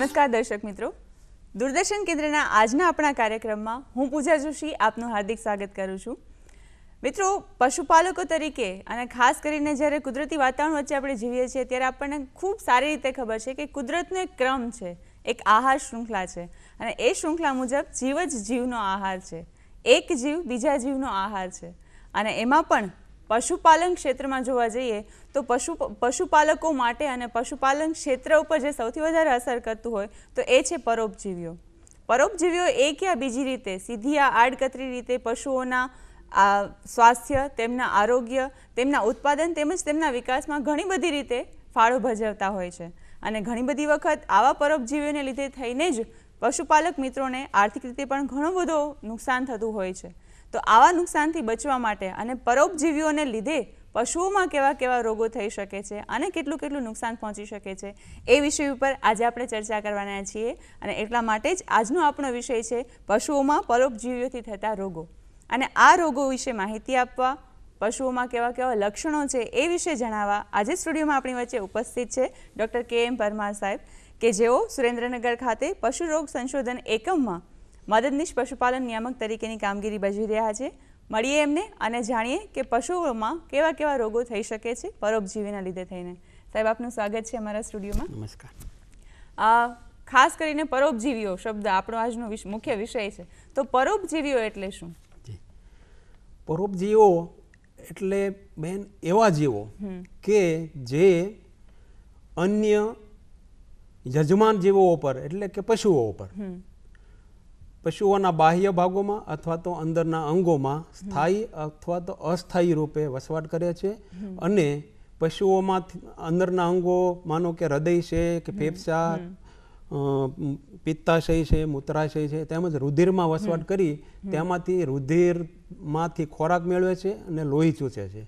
નમસ્કાર દર્શક મિત્રો દૂરદર્શન કેન્દ્રના આજના આપણા કાર્યક્રમમાં હું પૂજા જોશી આપનું હાર્દિક સ્વાગત કરું છું મિત્રો પશુપાલકો તરીકે અને ખાસ કરીને જ્યારે કુદરતી વાતાવરણ વચ્ચે આપણે જીવીએ છીએ ત્યારે આપણને ખૂબ સારી રીતે ખબર છે કે કુદરતનો એક ક્રમ છે એક આહાર શૃંખલા છે અને એ શૃંખલા મુજબ જીવ જ જીવનો આહાર છે એક જીવ બીજા જીવનો આહાર છે અને એમાં પણ પશુપાલન ક્ષેત્રમાં જોવા જઈએ તો પશુ પશુપાલકો માટે અને પશુપાલન ક્ષેત્ર ઉપર જે સૌથી વધારે અસર કરતું હોય તો એ છે પરોપજીવીઓ પરોપજીવીઓ એક યા બીજી રીતે સીધી આ આડકતરી રીતે પશુઓના આ સ્વાસ્થ્ય તેમના આરોગ્ય તેમના ઉત્પાદન તેમજ તેમના વિકાસમાં ઘણી બધી રીતે ફાળો ભજવતા હોય છે અને ઘણી બધી વખત આવા પરોપજીવીઓને લીધે થઈને જ પશુપાલક મિત્રોને આર્થિક રીતે પણ ઘણું બધું નુકસાન થતું હોય છે તો આવા નુકસાનથી બચવા માટે અને પરોપજીવીઓને લીધે પશુઓમાં કેવા કેવા રોગો થઈ શકે છે અને કેટલું કેટલું નુકસાન પહોંચી શકે છે એ વિષય ઉપર આજે આપણે ચર્ચા કરવાના છીએ અને એટલા માટે જ આજનો આપણો વિષય છે પશુઓમાં પરોપજીવીઓથી થતા રોગો અને આ રોગો વિશે માહિતી આપવા પશુઓમાં કેવા કેવા લક્ષણો છે એ વિશે જણાવવા આજે સ્ટુડિયોમાં આપણી વચ્ચે ઉપસ્થિત છે ડૉક્ટર કે એમ પરમાર સાહેબ કે જેઓ સુરેન્દ્રનગર ખાતે પશુરોગ સંશોધન એકમમાં મદદનીશ પશુપાલન નિયામક તરીકેની કામગીરી ભજવી રહ્યા છે મળીએ એમને અને જાણીએ કે પશુઓમાં કેવા કેવા રોગો થઈ શકે છે પરોપજીવીના લીધે થઈને સાહેબ આપનું સ્વાગત છે અમારા સ્ટુડિયોમાં નમસ્કાર ખાસ કરીને પરોપજીવીઓ શબ્દ આપણો આજનો મુખ્ય વિષય છે તો પરોપજીવીઓ એટલે શું પરોપજીવો એટલે બેન એવા જીવો કે જે અન્ય યજમાન જીવો ઉપર એટલે કે પશુઓ ઉપર પશુઓના બાહ્ય ભાગોમાં અથવા તો અંદરના અંગોમાં સ્થાયી અથવા તો અસ્થાયી રૂપે વસવાટ કરે છે અને પશુઓમાં અંદરના અંગો માનો કે હૃદય છે કે ફેફસા પિત્તાશય છે મૂત્રાશય છે તેમજ રુધિરમાં વસવાટ કરી તેમાંથી રુધિરમાંથી ખોરાક મેળવે છે અને લોહી ચૂચે છે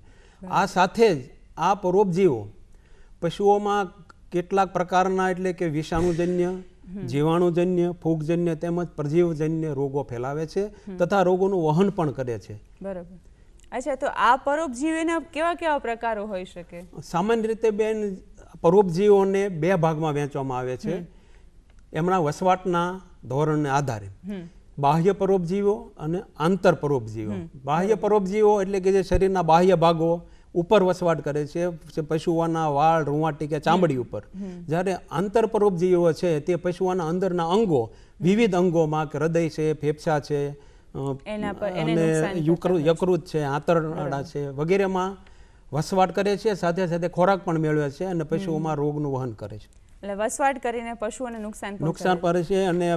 આ સાથે જ આ પરોપજીવો પશુઓમાં કેટલાક પ્રકારના એટલે કે વિષાણુજન્ય જીવાણુજન્ય ફૂગજન્ય તેમજ પ્રજીવજન્ય રોગો ફેલાવે છે તથા રોગોનું વહન પણ કરે છે બરાબર અચ્છા તો આ પરોપજીવીના કેવા કેવા પ્રકારો હોઈ શકે સામાન્ય રીતે બેન પરોપજીવોને બે ભાગમાં વહેંચવામાં આવે છે એમના વસવાટના ધોરણને આધારે બાહ્ય પરોપજીવો અને આંતર પરોપજીવો બાહ્ય પરોપજીવો એટલે કે જે શરીરના બાહ્ય ભાગો ઉપર વસવાટ કરે છે પશુઓના વાળ રૂવાટી કે ચામડી ઉપર જ્યારે આંતરપરોપજીવીઓ છે તે પશુઓના અંદરના અંગો વિવિધ અંગોમાં કે હૃદય છે ફેફસા છે અને યકૃત છે આંતરડા છે વગેરેમાં વસવાટ કરે છે સાથે સાથે ખોરાક પણ મેળવે છે અને પશુઓમાં રોગનું વહન કરે છે એટલે વસવાટ કરીને પશુઓને નુકસાન નુકસાન કરે છે અને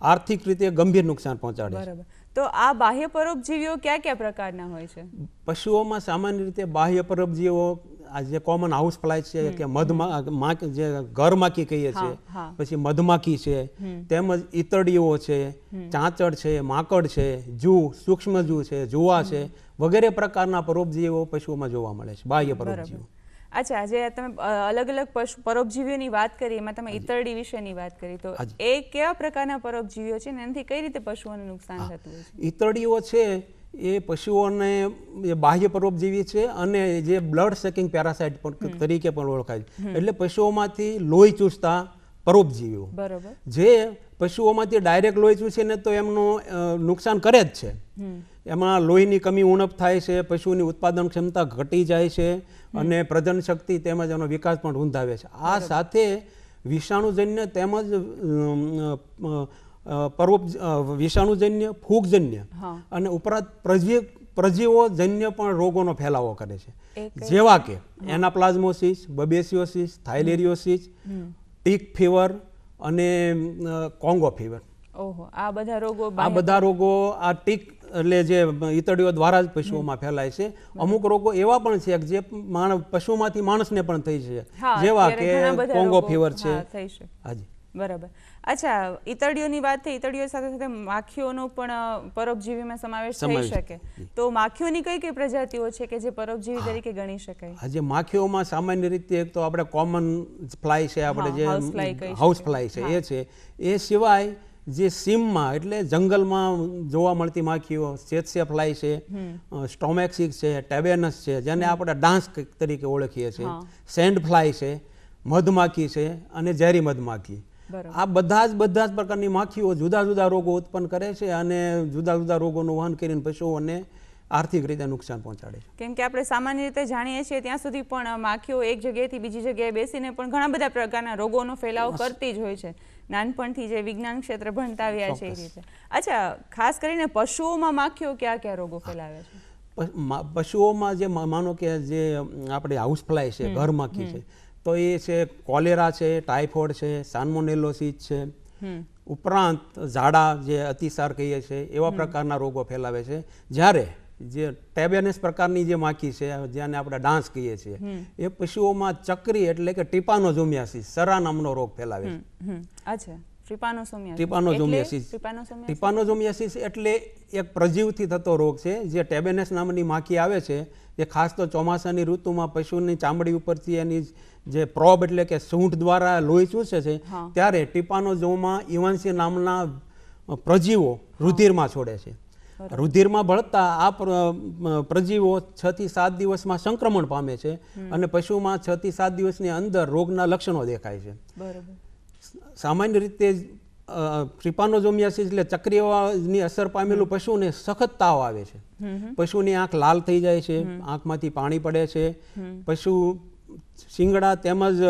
આર્થિક રીતે ગંભીર નુકસાન પહોંચાડે છે તો આ બાહ્ય પરોપજીવીઓ ક્યાં ક્યાં પ્રકારના હોય છે પશુઓમાં સામાન્ય રીતે બાહ્ય પરોપજીવીઓ આ જે કોમન હાઉસ ફ્લાય છે કે મધમાખી જે ઘરમાખી કહીએ છીએ પછી મધમાખી છે તેમજ ઈતળીઓ છે ચાંચડ છે માકડ છે જૂ સૂક્ષ્મજૂ છે જુવા છે વગેરે પ્રકારના પરોપજીવીઓ પશુઓમાં જોવા મળે છે બાહ્ય પરોપજીવીઓ અચ્છા આજે તમે અલગ અલગ પશુ પરોપજીવીઓની વાત કરી એમાં તમે ઈતરડી વિશેની વાત કરી તો એ કેવા પ્રકારના પરોપજીવીઓ છે ને એનાથી કઈ રીતે પશુઓને નુકસાન થતું છે ઈતરડીઓ છે એ પશુઓને એ બાહ્ય પરોપજીવી છે અને જે બ્લડ સેકિંગ પેરાસાઇટ પણ તરીકે પણ ઓળખાય છે એટલે પશુઓમાંથી લોહી ચૂસતા પરોપજીવીઓ બરાબર જે પશુઓમાંથી ડાયરેક્ટ લોહી ચૂસે ને તો એમનું નુકસાન કરે જ છે એમાં લોહીની કમી ઉણપ થાય છે પશુની ઉત્પાદન ક્ષમતા ઘટી જાય છે અને પ્રજન શક્તિ તેમજ એનો વિકાસ પણ ઊંધાવે છે આ સાથે વિષાણુજન્ય તેમજ પરોપ વિષાણુજન્ય ફૂગજન્ય અને ઉપરાંત પ્રજી પ્રજીવોજન્ય પણ રોગોનો ફેલાવો કરે છે જેવા કે anaplasmosis babesiosis theileriosis tick fever અને કોંગો ફીવર ઓહો આ બધા રોગો આ બધા રોગો આ ટીક એટલે જે ઈતળીઓ દ્વારા જ પશુઓમાં ફેલાય છે અમુક રોગો એવા પણ છે જે પશુમાંથી માણસને પણ થઈ છે જેવા કે કોંગો ફીવર છે હાજી બરાબર અચ્છા ઈતળીઓની વાત થઈ ઈતળીઓ સાથે સાથે માખીઓનો પણ પરોપજીવીમાં સમાવેશ થઈ શકે તો માખીઓની કઈ કઈ પ્રજાતિઓ છે કે જે પરોપજીવી તરીકે ગણી શકાય જે માખીઓમાં સામાન્ય રીતે એક તો આપણે કોમન ફ્લાય છે આપણે જે હાઉસ ફ્લાય છે એ છે એ સિવાય જે સીમમાં એટલે જંગલમાં જોવા મળતી માખીઓ ચેતસિયા ફ્લાય છે સ્ટોમેક્સિક છે ટેબેનસ છે જેને આપણે ડાન્સ તરીકે ઓળખીએ છીએ સેન્ડ ફ્લાય છે મધમાખી છે અને ઝેરી મધમાખી આ બધા જ બધા જ પ્રકારની માખીઓ જુદા જુદા રોગો ઉત્પન્ન કરે છે અને જુદા જુદા રોગોનું વહન કરીને પશુઓને આર્થિક રીતે નુકસાન પહોંચાડે છે કેમ કે આપણે સામાન્ય રીતે જાણીએ છીએ ત્યાં સુધી પણ માખીઓ એક જગ્યાએથી બીજી જગ્યાએ બેસીને પણ ઘણા બધા પ્રકારના રોગોનો ફેલાવો કરતી જ હોય છે નાનપણથી જે વિજ્ઞાન ક્ષેત્ર ભણતા આવ્યા છે એ રીતે અચ્છા ખાસ કરીને પશુઓમાં માખીઓ કયા કયા રોગો ફેલાવે છે પશુઓમાં જે માનો કે જે આપણે હાઉસ ફ્લાય છે ઘર માખી છે તો એ છે કોલેરા છે ટાઇફોઇડ છે સાલ્મોનેલોસિસ છે ઉપરાંત ઝાડા જે અતિસાર કહીએ છીએ એવા પ્રકારના રોગો ફેલાવે છે જ્યારે જે ટેબેનેસ પ્રકારની જે માખી છે જેને આપણે ડાન્સ કહીએ છીએ એ પશુઓમાં ચક્રી એટલે કે ટીપાનોઝોમિયાસિસ સરા નામનો રોગ ફેલાવે છે એટલે એક પ્રજીવથી થતો રોગ છે જે ટેબેનેસ નામની માખી આવે છે એ ખાસ તો ચોમાસાની ઋતુમાં પશુની ચામડી ઉપરથી એની જે પ્રોબ એટલે કે સૂંઠ દ્વારા લોહી ચૂસે છે ત્યારે ટીપાનોઝોમા ઇવાન્સી નામના પ્રજીવો રુધિરમાં છોડે છે રુધિરમાં ભળતા આ પ્રજીવો છ થી સાત દિવસમાં સંક્રમણ પામે છે અને પશુમાં છ થી સાત દિવસની અંદર રોગના લક્ષણો દેખાય છે સામાન્ય રીતે ક્રિપાનોઝોમિયાસિસ એટલે ચક્રીયની અસર પામેલું પશુને સખત તાવ આવે છે પશુની આંખ લાલ થઈ જાય છે આંખમાંથી પાણી પડે છે પશુ શિંગડા તેમજ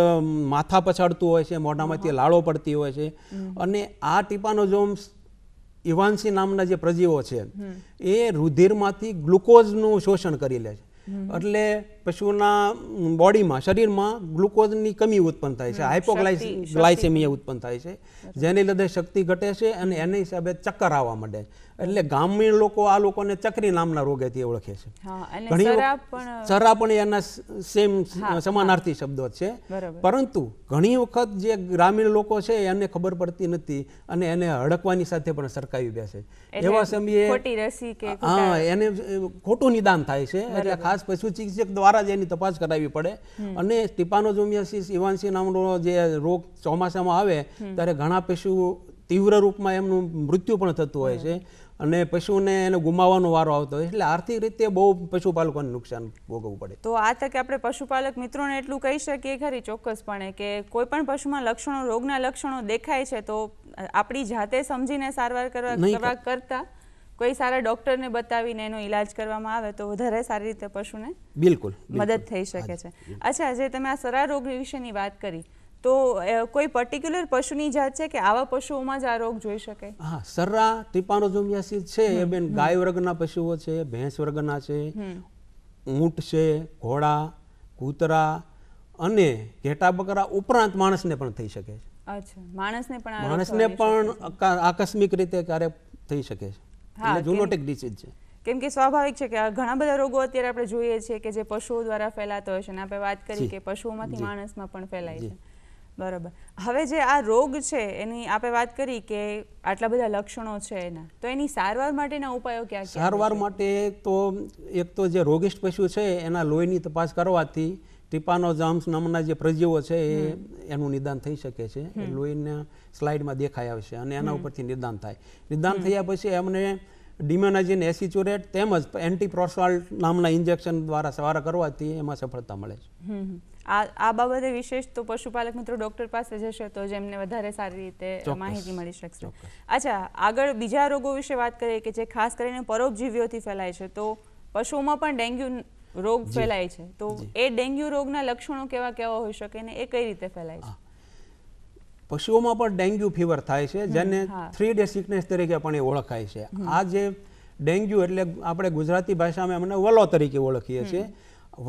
માથા પછાડતું હોય છે મોઢામાંથી લાળો પડતી હોય છે અને આ ટીપાનોઝોમ્સ ઇવાન્સી નામના જે પ્રજીવો છે એ રુધિરમાંથી ગ્લુકોઝનું શોષણ કરી લે છે એટલે પશુના બોડીમાં શરીરમાં ગ્લુકોઝની કમી ઉત્પન્ન થાય છે હાઇપોગ્લાઇસેમિયા ઉત્પન્ન થાય છે જેને લીધે શક્તિ ઘટે છે અને એને હિસાબે ચક્કર આવવા માંડે એટલે ગામની લોકો આ લોકોને ચક્રી નામના રોગેથી ઓળખે છે ઘણી સરા પણ એના સેમ સમાનાર્થી શબ્દો છે પરંતુ ઘણી વખત જે ગ્રામીણ લોકો છે એને ખબર પડતી નથી અને એને હડકવાની સાથે પણ સરકાવી બેસે એવા સમયે હા એને ખોટું નિદાન થાય છે એટલે ખાસ પશુ ચિકિત્સક દ્વારા દ્વારા જ એની તપાસ કરાવવી પડે અને સ્ટીપાનોઝોમિયાસિસ ઇવાન્સી નામનો જે રોગ ચોમાસામાં આવે ત્યારે ઘણા પશુ તીવ્ર રૂપમાં એમનું મૃત્યુ પણ થતું હોય છે અને પશુને એને ગુમાવવાનો વારો આવતો હોય એટલે આર્થિક રીતે બહુ પશુપાલકોને નુકસાન ભોગવવું પડે તો આ તકે આપણે પશુપાલક મિત્રોને એટલું કહી શકીએ ખરી ચોક્કસપણે કે કોઈ પણ પશુમાં લક્ષણો રોગના લક્ષણો દેખાય છે તો આપણી જાતે સમજીને સારવાર કરવા કરતા કોઈ સારા ડોક્ટરને બતાવીને એનો ઈલાજ કરવામાં આવે તો વધારે સારી રીતે પશુને બિલકુલ મદદ થઈ શકે છે અચ્છા જે તમે આ સરા રોગ વિશેની વાત કરી તો કોઈ પર્ટિક્યુલર પશુની જાત છે કે આવા પશુઓમાં જ આ રોગ જોઈ શકે હા સરા ટ્રિપાનોઝોમિયાસિસ છે એ બેન ગાય વર્ગના પશુઓ છે ભેંસ વર્ગના છે ઊંટ છે ઘોડા કૂતરા અને ઘેટા બકરા ઉપરાંત માણસને પણ થઈ શકે છે અચ્છા માણસને પણ માણસને પણ આકસ્મિક રીતે ક્યારેક થઈ શકે છે એટલે સ્વાભાવિક છે કે ઘણા બધા રોગો અત્યારે આપણે જોઈએ છીએ કે જે પશુઓ દ્વારા ફેલાતો હોય છે અને આપણે વાત કરી કે પશુઓમાંથી માણસમાં પણ ફેલાય છે બરાબર હવે જે આ રોગ છે એની આપણે વાત કરી કે આટલા બધા લક્ષણો છે એના તો એની સારવાર માટેના ઉપાયો ક્યાં સારવાર માટે તો એક તો જે રોગિષ્ટ પશુ છે એના લોહીની તપાસ કરવાથી ટીપાનોઝમ્સ નામના જે પ્રજીવો છે એ એનું નિદાન થઈ શકે છે લોહીના સ્લાઇડમાં દેખાઈ આવશે અને એના ઉપરથી નિદાન થાય નિદાન થયા પછી એમને ડિમેનાજીન એસિચ્યુરેટ તેમજ એન્ટીપ્રોસોલ્ટ નામના ઇન્જેક્શન દ્વારા સવારા કરવાથી એમાં સફળતા મળે છે આ આ બાબતે વિશેષ તો પશુપાલક મિત્રો ડોક્ટર પાસે જશે તો જેમને વધારે સારી રીતે માહિતી મળી શકશે અચ્છા આગળ બીજા રોગો વિશે વાત કરીએ કે જે ખાસ કરીને પરોપજીવીઓથી ફેલાય છે તો પશુઓમાં પણ ડેન્ગ્યુ રોગ ફેલાય છે તો એ ડેન્ગ્યુ રોગના લક્ષણો કેવા કેવા હોઈ શકે ને એ કઈ રીતે ફેલાય છે પશુઓમાં પણ ડેન્ગ્યુ ફીવર થાય છે જેને થ્રી ડે સિકનેસ તરીકે પણ એ ઓળખાય છે આ જે ડેન્ગ્યુ એટલે આપણે ગુજરાતી ભાષામાં એમને વલો તરીકે ઓળખીએ છીએ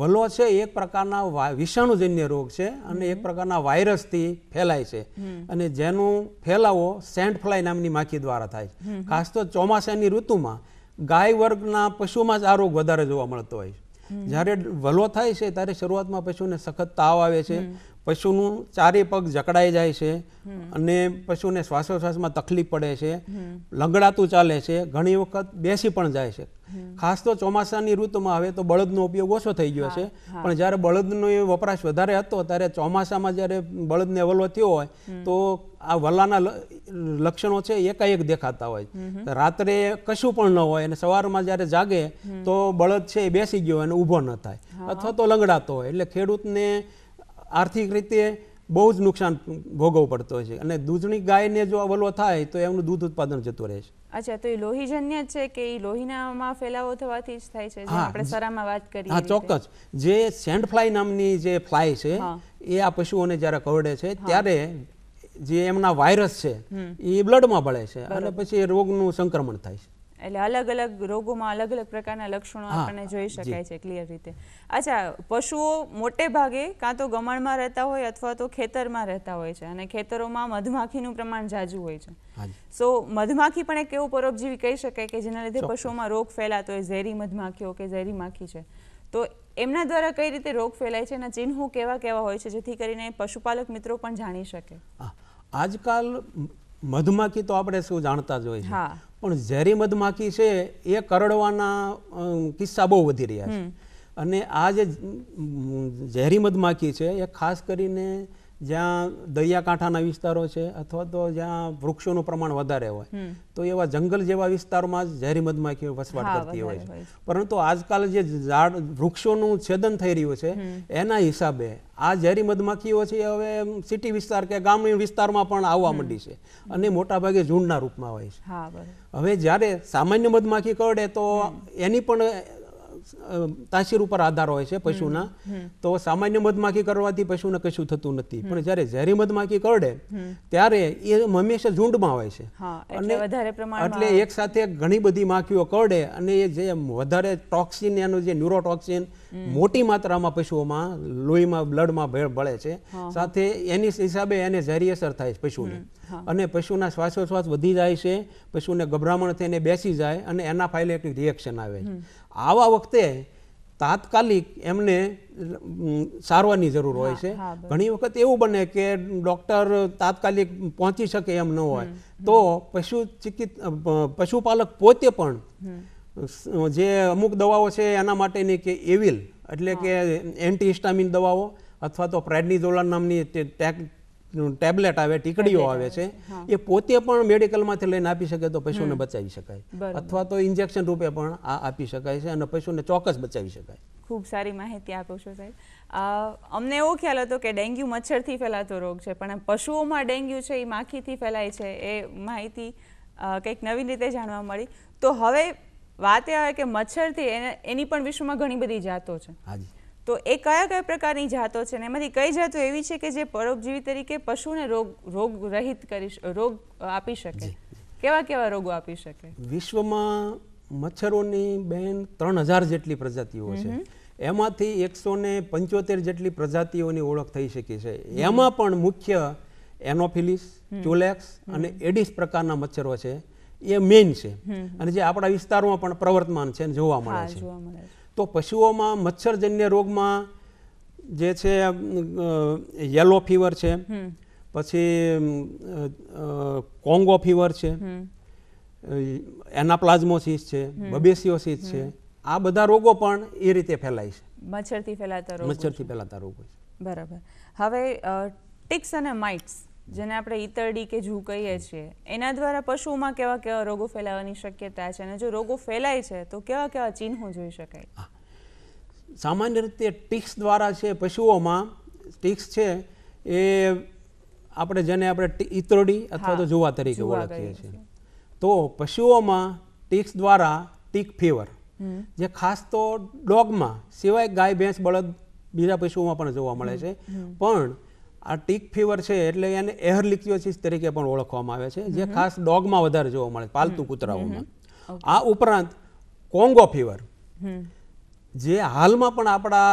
વલો છે એક પ્રકારના વિષાણુજન્ય રોગ છે અને એક પ્રકારના વાયરસથી ફેલાય છે અને જેનું ફેલાવો સેન્ટ ફ્લાય નામની માખી દ્વારા થાય છે ખાસ તો ચોમાસાની ઋતુમાં ગાય વર્ગના પશુમાં જ આ રોગ વધારે જોવા મળતો હોય છે જ્યારે વલો થાય છે ત્યારે શરૂઆતમાં પશુને સખત તાવ આવે છે પશુનું ચારે પગ જકડાઈ જાય છે અને પશુને શ્વાસોશ્વાસમાં તકલીફ પડે છે લંગડાતું ચાલે છે ઘણી વખત બેસી પણ જાય છે ખાસ તો ચોમાસાની ઋતુમાં હવે તો બળદનો ઉપયોગ ઓછો થઈ ગયો છે પણ જ્યારે બળદનો એ વપરાશ વધારે હતો ત્યારે ચોમાસામાં જ્યારે બળદને વલો થયો હોય તો આ વલાના લક્ષણો છે એકાએક દેખાતા હોય રાત્રે કશું પણ ન હોય અને સવારમાં જ્યારે જાગે તો બળદ છે એ બેસી ગયો અને ઊભો ન થાય અથવા તો લંગડાતો હોય એટલે ખેડૂતને આર્થિક રીતે બહુ જ નુકસાન ભોગવવું પડતો હોય છે અને દૂધની ગાયને જો અવલો થાય તો એમનું દૂધ ઉત્પાદન જતું રહે છે અચ્છા તો એ લોહીજન્ય છે કે એ લોહીનામાં ફેલાવો થવાથી જ થાય છે આપણે સરામાં વાત કરીએ હા ચોક્કસ જે સેન્ડ ફ્લાય નામની જે ફ્લાય છે એ આ પશુઓને જ્યારે કરડે છે ત્યારે જે એમના વાયરસ છે એ બ્લડમાં ભળે છે અને પછી રોગનું સંક્રમણ થાય છે એટલે અલગ અલગ રોગોમાં અલગ અલગ પ્રકારના લક્ષણો આપણને જોઈ શકાય છે ક્લિયર રીતે અચ્છા પશુઓ મોટે ભાગે કાં તો ગમણમાં રહેતા હોય અથવા તો ખેતરમાં રહેતા હોય છે અને ખેતરોમાં મધમાખીનું પ્રમાણ જાજુ હોય છે સો મધમાખી પણ એક એવું પરોપજીવી કહી શકાય કે જેના લીધે પશુઓમાં રોગ ફેલાતો હોય ઝેરી મધમાખીઓ કે ઝેરી માખી છે તો એમના દ્વારા કઈ રીતે રોગ ફેલાય છે એના ચિહ્નો કેવા કેવા હોય છે જેથી કરીને પશુપાલક મિત્રો પણ જાણી શકે આજકાલ મધમાખી તો આપણે શું જાણતા જ હોય છે પણ ઝેરી મધમાખી છે એ કરડવાના કિસ્સા બહુ વધી રહ્યા છે અને આ જે ઝેરી મધમાખી છે એ ખાસ કરીને જ્યાં દરિયાકાંઠાના વિસ્તારો છે અથવા તો જ્યાં વૃક્ષોનું પ્રમાણ વધારે હોય તો એવા જંગલ જેવા વિસ્તારોમાં જ ઝેરી મધમાખીઓ વસવાટ કરતી હોય છે પરંતુ આજકાલ જે ઝાડ વૃક્ષોનું છેદન થઈ રહ્યું છે એના હિસાબે આ ઝેરી મધમાખીઓ છે હવે સિટી વિસ્તાર કે ગ્રામીણ વિસ્તારમાં પણ આવવા માંડી છે અને મોટાભાગે ઝૂંડના રૂપમાં હોય છે હવે જ્યારે સામાન્ય મધમાખી કરડે તો એની પણ તાસીર ઉપર આધાર હોય છે પશુના તો સામાન્ય મધમાખી કરવાથી પશુને કશું થતું નથી પણ જ્યારે ઝેરી મધમાખી કરડે ત્યારે એ હંમેશા ઝુંડમાં હોય છે અને એટલે એક સાથે ઘણી બધી માખીઓ કરડે અને એ જે વધારે ટોક્સિન એનું જે ન્યુરોટોક્સિન મોટી માત્રામાં પશુઓમાં લોહીમાં બ્લડમાં ભળે છે સાથે એની હિસાબે એને ઝેરી અસર થાય છે પશુને અને પશુના શ્વાસોશ્વાસ વધી જાય છે પશુને ગભરામણ થઈને બેસી જાય અને એના એક રિએક્શન આવે છે આવા વખતે તાત્કાલિક એમને સારવારની જરૂર હોય છે ઘણી વખત એવું બને કે ડૉક્ટર તાત્કાલિક પહોંચી શકે એમ ન હોય તો પશુ ચિકિત પશુપાલક પોતે પણ જે અમુક દવાઓ છે એના માટેની કે એવિલ એટલે કે એન્ટીહિસ્ટામિન દવાઓ અથવા તો પ્રેડનિઝોલા નામની ટેબ્લેટ આવે ટીકડીઓ આવે છે એ પોતે પણ મેડિકલમાંથી લઈને આપી શકે તો પશુને બચાવી શકાય અથવા તો ઇન્જેક્શન રૂપે પણ આ આપી શકાય છે અને પશુને ચોક્કસ બચાવી શકાય ખૂબ સારી માહિતી આપો છો સાહેબ અમને એવો ખ્યાલ હતો કે ડેન્ગ્યુ મચ્છરથી ફેલાતો રોગ છે પણ પશુઓમાં ડેન્ગ્યુ છે એ માખીથી ફેલાય છે એ માહિતી કંઈક નવી રીતે જાણવા મળી તો હવે વાત એ આવે કે મચ્છરથી એની પણ વિશ્વમાં ઘણી બધી જાતો છે હાજી તો એ કયા કયા પ્રકારની જાતો છે અને એમાંથી કઈ જાતો એવી છે કે જે પરોપજીવી તરીકે પશુને રોગ રોગ રહિત કરી રોગ આપી શકે કેવા કેવા રોગો આપી શકે વિશ્વમાં મચ્છરોની બેન ત્રણ હજાર જેટલી પ્રજાતિઓ છે એમાંથી એકસો ને પંચોતેર જેટલી પ્રજાતિઓની ઓળખ થઈ શકી છે એમાં પણ મુખ્ય એનોફિલિસ ચોલેક્સ અને એડિસ પ્રકારના મચ્છરો છે એ મેઇન છે અને જે આપણા વિસ્તારોમાં પણ પ્રવર્તમાન છે જોવા મળે છે તો પશુઓમાં મચ્છરજન્ય રોગમાં જે છે યલો ફીવર છે પછી કોંગો ફીવર છે એનાપ્લાઝમોસિસ છે બબેસિયોસિસ છે આ બધા રોગો પણ એ રીતે ફેલાય છે મચ્છરથી ફેલાતા રોગો મચ્છરથી ફેલાતા રોગો છે બરાબર હવે ટિક્સ અને માઇટ્સ જેને આપણે ઈતરડી કે જૂ કહીએ છીએ એના દ્વારા પશુમાં કેવા કેવા રોગો ફેલાવાની શક્યતા છે અને જો રોગો ફેલાય છે તો કેવા કેવા ચિહ્નો જોઈ શકાય સામાન્ય રીતે ટિક્સ દ્વારા છે પશુઓમાં ટિક્સ છે એ આપણે જેને આપણે ઈતરડી અથવા તો જુવા તરીકે ઓળખીએ છીએ તો પશુઓમાં ટિક્સ દ્વારા ટીક ફીવર જે ખાસ તો ડોગમાં સિવાય ગાય ભેંસ બળદ બીજા પશુઓમાં પણ જોવા મળે છે પણ આ ટીક ફીવર છે એટલે એને એહરલિક્યોસિસ તરીકે પણ ઓળખવામાં આવે છે જે ખાસ ડોગમાં વધારે જોવા મળે પાલતુ કૂતરાઓમાં આ ઉપરાંત કોંગો ફીવર જે હાલમાં પણ આપણા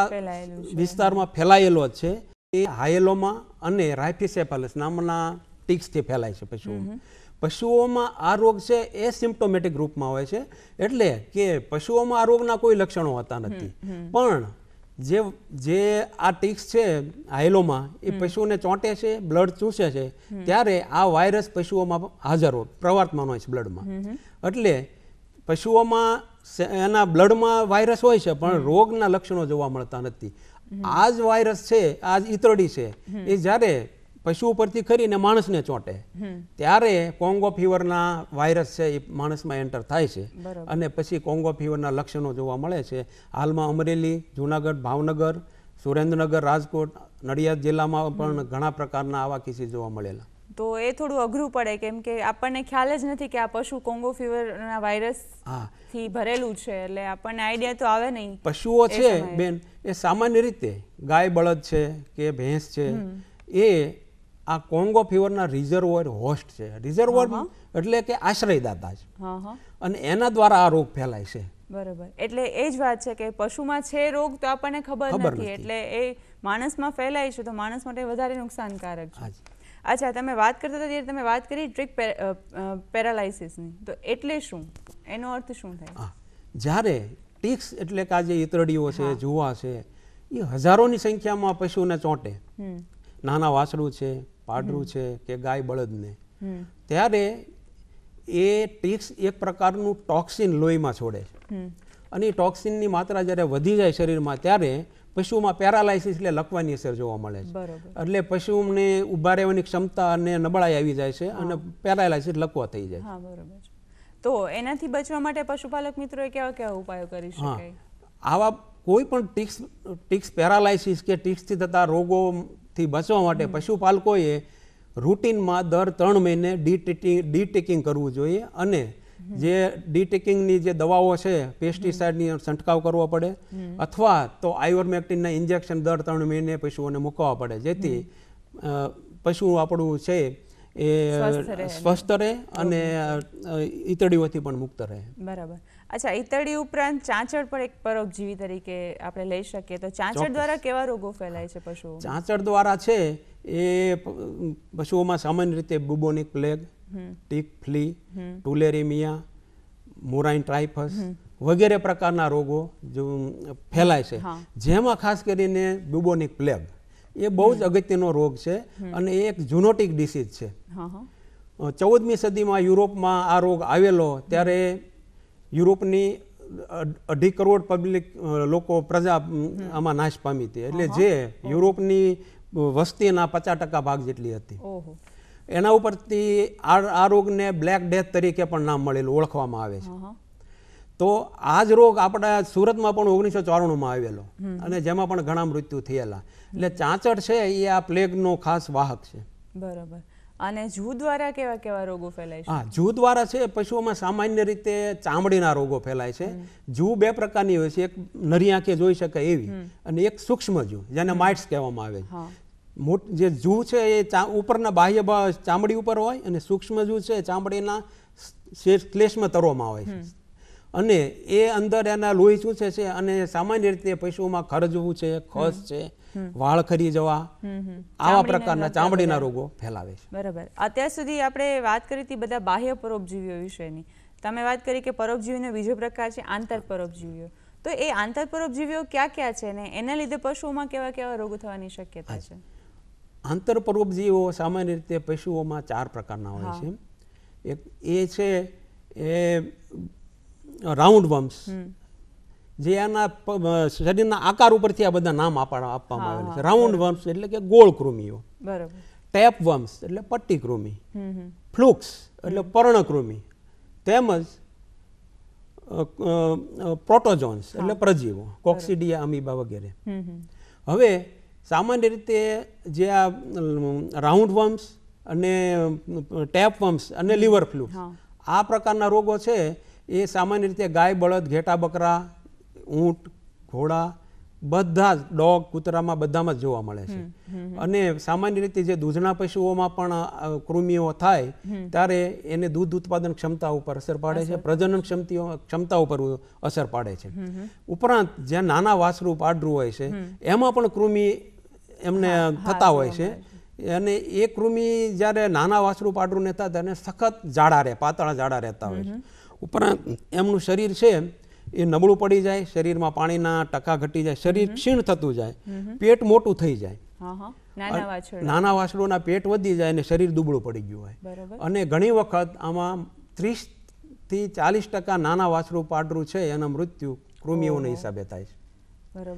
વિસ્તારમાં ફેલાયેલો જ છે એ હાયેલોમાં અને રાઇફિસેફાલસ નામના ટીક્સથી ફેલાય છે પશુઓ પશુઓમાં આ રોગ છે એ સિમ્પ્ટોમેટિક રૂપમાં હોય છે એટલે કે પશુઓમાં આ રોગના કોઈ લક્ષણો હોતા નથી પણ જે જે આ ટીક્સ છે હાયલોમાં એ પશુઓને ચોંટે છે બ્લડ ચૂસે છે ત્યારે આ વાયરસ પશુઓમાં હાજર હોય પ્રવર્તમાન હોય છે બ્લડમાં એટલે પશુઓમાં એના બ્લડમાં વાયરસ હોય છે પણ રોગના લક્ષણો જોવા મળતા નથી આ જ વાયરસ છે આ જ ઇતરડી છે એ જ્યારે પશુ ઉપરથી ખરીને માણસને ચોંટે ત્યારે કોંગો ફીવરના વાયરસ છે એ માણસમાં એન્ટર થાય છે અને પછી કોંગો ફીવરના લક્ષણો જોવા મળે છે હાલમાં અમરેલી જુનાગઢ ભાવનગર સુરેન્દ્રનગર રાજકોટ નડિયાદ જિલ્લામાં પણ ઘણા પ્રકારના આવા કેસીસ જોવા મળેલા તો એ થોડું અઘરું પડે કેમ કે આપણને ખ્યાલ જ નથી કે આ પશુ કોંગો ફીવરના વાયરસ થી ભરેલું છે એટલે આપણને આઈડિયા તો આવે નહીં પશુઓ છે બેન એ સામાન્ય રીતે ગાય બળદ છે કે ભેંસ છે એ આ કોંગો ફીવરના રિઝર્વોર હોસ્ટ છે રિઝર્વોર એટલે કે આશ્રયદાતા છે અને એના દ્વારા આ રોગ ફેલાય છે બરાબર એટલે એ જ વાત છે કે પશુમાં છે રોગ તો આપણને ખબર નથી એટલે એ માણસમાં ફેલાય છે તો માણસ માટે વધારે નુકસાનકારક છે અચ્છા તમે વાત કરતા હતા જ્યારે તમે વાત કરી ટ્રીક પેરાલાઇસિસની તો એટલે શું એનો અર્થ શું થાય જ્યારે ટીક્સ એટલે કે આ જે ઈતરડીઓ છે જુવા છે એ હજારોની સંખ્યામાં પશુને ચોંટે નાના વાસડું છે પાડરું છે કે ગાય બળદને ત્યારે એ ટીક્સ એક પ્રકારનું ટોક્સિન લોહીમાં છોડે છે અને એ ટોક્સિનની માત્રા જ્યારે વધી જાય શરીરમાં ત્યારે પશુમાં પેરાલાઇસિસ એટલે લખવાની અસર જોવા મળે છે એટલે પશુને ઊભા રહેવાની ક્ષમતા અને નબળાઈ આવી જાય છે અને પેરાલાઇસિસ લખવા થઈ જાય હા તો એનાથી બચવા માટે પશુપાલક મિત્રોએ કેવા કેવા ઉપાયો કરી શકાય આવા કોઈ પણ ટિક્સ ટિક્સ પેરાલાઇસિસ કે ટિક્સથી થતા રોગો થી બચવા માટે પશુપાલકોએ રૂટીનમાં દર ત્રણ મહિને ડીટેટી ડીટેકિંગ કરવું જોઈએ અને જે ડીટેકિંગની જે દવાઓ છે પેસ્ટિસાઇડની છંટકાવ કરવો પડે અથવા તો આઇવરમેક્ટિનના ઇન્જેક્શન દર ત્રણ મહિને પશુઓને મૂકવા પડે જેથી પશુ આપણું છે એ સ્વસ્થ રહે અને ઈતડીઓથી પણ મુક્ત રહે બરાબર અચ્છા ઇતળી ઉપરાંત ચાંચડ પણ એક પરોપજીવી તરીકે આપણે લઈ શકીએ તો ચાંચડ દ્વારા કેવા રોગો ફેલાય છે પશુ ચાંચડ દ્વારા છે એ પશુઓમાં સામાન્ય રીતે bubonic plague tick flea tularaemia murine typhus વગેરે પ્રકારના રોગો ફેલાય છે જેમાં ખાસ કરીને બુબોનિક પ્લેગ એ બહુ જ અગત્યનો રોગ છે અને એ એક જુનોટિક ડિસીઝ છે ચૌદમી સદીમાં યુરોપમાં આ રોગ આવેલો ત્યારે યુરોપની અઢી કરોડ પબ્લિક લોકો પ્રજા આમાં નાશ પામી હતી એટલે જે યુરોપની વસ્તીના પચાસ ટકા ભાગ જેટલી હતી એના ઉપરથી આ આ રોગને બ્લેક ડેથ તરીકે પણ નામ મળેલું ઓળખવામાં આવે છે તો આ જ રોગ આપણા સુરતમાં પણ ઓગણીસો ચોરાણુંમાં આવેલો અને જેમાં પણ ઘણા મૃત્યુ થયેલા એટલે ચાંચડ છે એ આ પ્લેગનો ખાસ વાહક છે બરાબર અને જૂ દ્વારા કેવા કેવા રોગો ફેલાય છે હા જૂ દ્વારા છે પશુઓમાં સામાન્ય રીતે ચામડીના રોગો ફેલાય છે જૂ બે પ્રકારની હોય છે એક નરી આંખે જોઈ શકે એવી અને એક સૂક્ષ્મ જૂ જેને માઇટ્સ કહેવામાં આવે છે જે જૂ છે એ ઉપરના બાહ્ય ચામડી ઉપર હોય અને સૂક્ષ્મ જૂ છે ચામડીના શ્લેષ્મ તરવામાં હોય છે અને એ અંદર એના લોહી ચૂસે છે અને સામાન્ય રીતે પશુઓમાં ખરજવું છે ખસ છે વાળ ખરી જવા આવા પ્રકારના ચામડીના રોગો ફેલાવે છે બરાબર અત્યાર સુધી આપણે વાત કરી હતી બધા બાહ્ય પરોપજીવીઓ વિશેની તમે વાત કરી કે પરોપજીવીનો બીજો પ્રકાર છે આંતર પરોપજીવીઓ તો એ આંતર પરોપજીવીઓ ક્યાં ક્યાં છે ને એના લીધે પશુઓમાં કેવા કેવા રોગો થવાની શક્યતા છે આંતર પરોપજીવીઓ સામાન્ય રીતે પશુઓમાં ચાર પ્રકારના હોય છે એક એ છે એ રાઉન્ડ વમ્સ જે એના શરીરના આકાર ઉપરથી આ બધા નામ આપવામાં આવેલા છે રાઉન્ડ વર્મ્સ એટલે કે ગોળ કૃમિઓ ટેપ વર્મ્સ એટલે પટ્ટી કૃમિ ફ્લુક્સ એટલે પર્ણકૃમિ તેમજ પ્રોટોજોન્સ એટલે પ્રજીવો કોક્સિડિયા અમીબા વગેરે હવે સામાન્ય રીતે જે આ રાઉન્ડ વર્મ્સ અને ટેપ વર્મ્સ અને લિવર ફ્લુક્સ આ પ્રકારના રોગો છે એ સામાન્ય રીતે ગાય બળદ ઘેટા બકરા ઊંટ ઘોડા બધા જ ડોગ કૂતરામાં બધામાં જ જોવા મળે છે અને સામાન્ય રીતે જે દૂધના પશુઓમાં પણ કૃમિઓ થાય ત્યારે એને દૂધ ઉત્પાદન ક્ષમતા ઉપર અસર પાડે છે પ્રજનન ક્ષમતીઓ ક્ષમતા ઉપર અસર પાડે છે ઉપરાંત જ્યાં નાના વાસરું પાડરું હોય છે એમાં પણ કૃમિ એમને થતા હોય છે અને એ કૃમિ જ્યારે નાના વાસરું પાડરું રહેતા ત્યારે સખત જાડા રહે પાતળા જાડા રહેતા હોય છે ઉપરાંત એમનું શરીર છે એ નબળું પડી જાય શરીરમાં પાણીના ટકા ઘટી જાય શરીર ક્ષીણ થતું જાય પેટ મોટું થઈ જાય નાના વાછડોના પેટ વધી જાય અને શરીર દુબળું પડી ગયું હોય અને ઘણી વખત આમાં ત્રીસ થી ચાલીસ ટકા નાના વાછડું પાડરું છે એના મૃત્યુ કૃમિઓના હિસાબે થાય છે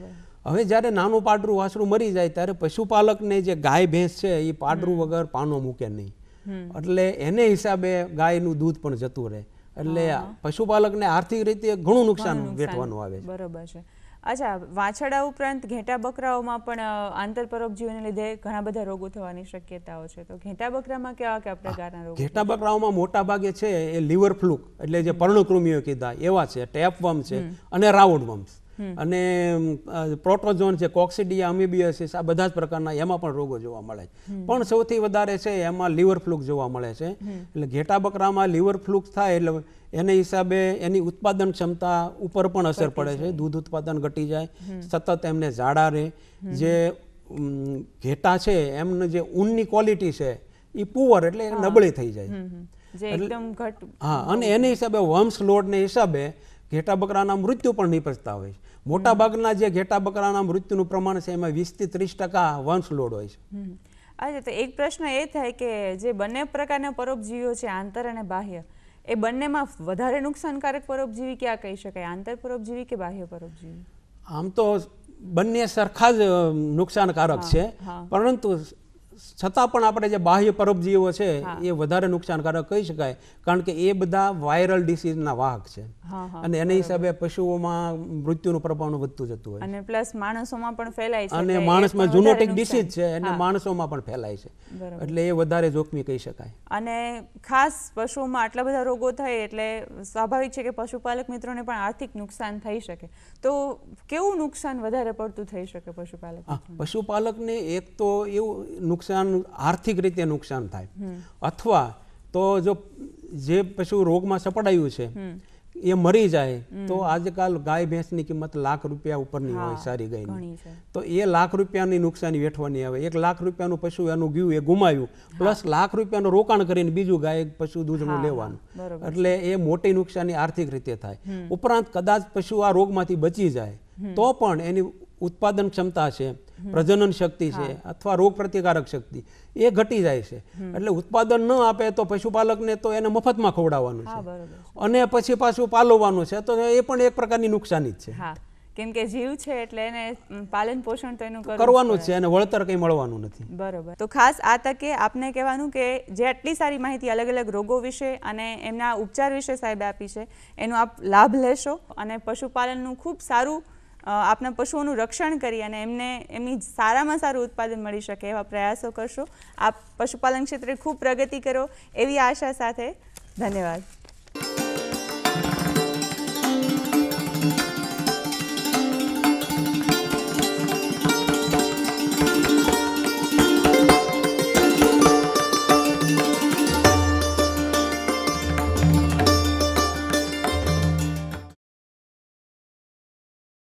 હવે જ્યારે નાનું પાડરું વાછડું મરી જાય ત્યારે પશુપાલકને જે ગાય ભેંસ છે એ પાડરું વગર પાનો મૂકે નહીં એટલે એને હિસાબે ગાયનું દૂધ પણ જતું રહે એટલે પશુપાલકને આર્થિક રીતે ઘણું નુકસાન વેઠવાનું આવે બરોબર છે અચ્છા વાછડા ઉપરાંત ઘેટા બકરાઓમાં પણ આંતરપરોપજીવીને લીધે ઘણા બધા રોગો થવાની શક્યતાઓ છે તો ઘેટા બકરામાં કેવા કેવા પ્રકારના રોગો ઘેટા બકરાઓમાં મોટા ભાગે છે એ લિવર ફ્લુક એટલે જે પર્ણકૃમિઓ કીધા એવા છે ટેપવમ છે અને રાઉડ વમ્સ અને પ્રોટોઝોન છે કોક્સિડિયા છે આ બધા જ પ્રકારના એમાં પણ રોગો જોવા મળે છે પણ સૌથી વધારે છે એમાં લીવર ફ્લુક જોવા મળે છે એટલે ઘેટા બકરામાં લીવર ફ્લુક થાય એટલે એને હિસાબે એની ઉત્પાદન ક્ષમતા ઉપર પણ અસર પડે છે દૂધ ઉત્પાદન ઘટી જાય સતત એમને ઝાડા રહે જે ઘેટા છે એમની જે ઊનની ક્વોલિટી છે એ પુઅર એટલે નબળી થઈ જાય હા અને એને હિસાબે વંશ ને હિસાબે ઘેટા બકરાના મૃત્યુ પણ નિપજતા હોય છે મોટાભાગના જે ઘેટા બકરાના મૃત્યુનું પ્રમાણ છે એમાં વીસથી ત્રીસ ટકા વંશલોડ હોય છે અચ્છા તો એક પ્રશ્ન એ થાય કે જે બંને પ્રકારના પરોપજીવીઓ છે આંતર અને બાહ્ય એ બંનેમાં વધારે નુકસાનકારક પરોપજીવી ક્યાં કહી શકાય આંતર પરોપજીવી કે બાહ્ય પરોપજીવી આમ તો બંને સરખા જ નુકસાનકારક છે પરંતુ છતાં પણ આપણે જે બાહ્ય પરોપજીવો છે એ વધારે નુકસાનકારક કહી શકાય કારણ કે એ બધા વાયરલ ડિસીઝના વાહક છે અને એના હિસાબે પશુઓમાં મૃત્યુનું પ્રમાણ વધતું જતું હોય અને પ્લસ માણસોમાં પણ ફેલાય છે અને માણસમાં જુનોટિક ડિસીઝ છે એને માણસોમાં પણ ફેલાય છે એટલે એ વધારે જોખમી કહી શકાય અને ખાસ પશુઓમાં આટલા બધા રોગો થાય એટલે સ્વાભાવિક છે કે પશુપાલક મિત્રોને પણ આર્થિક નુકસાન થઈ શકે તો કેવું નુકસાન વધારે પડતું થઈ શકે પશુપાલક પશુપાલકને એક તો એવું નુકસાન નુકસાન આર્થિક રીતે નુકસાન થાય અથવા તો જો જે પશુ રોગમાં સપડાયું છે એ મરી જાય તો આજકાલ ગાય ભેંસની કિંમત લાખ રૂપિયા ઉપરની હોય સારી ગાયની તો એ લાખ રૂપિયાની નુકસાની વેઠવાની આવે એક લાખ રૂપિયાનું પશુ એનું ગયું એ ગુમાવ્યું પ્લસ લાખ રૂપિયાનું રોકાણ કરીને બીજું ગાય પશુ દૂધનું લેવાનું એટલે એ મોટી નુકસાની આર્થિક રીતે થાય ઉપરાંત કદાચ પશુ આ રોગમાંથી બચી જાય તો પણ એની ઉત્પાદન ક્ષમતા છે પ્રજનન શક્તિ છે અથવા રોગ પ્રતિકારક શક્તિ એ ઘટી જાય છે એટલે ઉત્પાદન ન આપે તો પશુપાલકને તો એને મફતમાં ખવડાવવાનું છે અને પછી પાછું પાલવવાનું છે તો એ પણ એક પ્રકારની નુકસાની જ છે કેમ કે જીવ પાલન પોષણ કરવાનું છે અને વળતર કંઈ મળવાનું નથી બરોબર તો ખાસ આ તકે આપને કહેવાનું કે જે આટલી સારી માહિતી અલગ અલગ રોગો વિશે અને એમના ઉપચાર વિશે સાહેબ આપી છે એનો આપ લાભ લેશો અને પશુપાલનનું ખૂબ સારું આપના પશુઓનું રક્ષણ કરી અને એમને એમની સારામાં સારું ઉત્પાદન મળી શકે એવા પ્રયાસો કરશો આપ પશુપાલન ક્ષેત્રે ખૂબ પ્રગતિ કરો એવી આશા સાથે ધન્યવાદ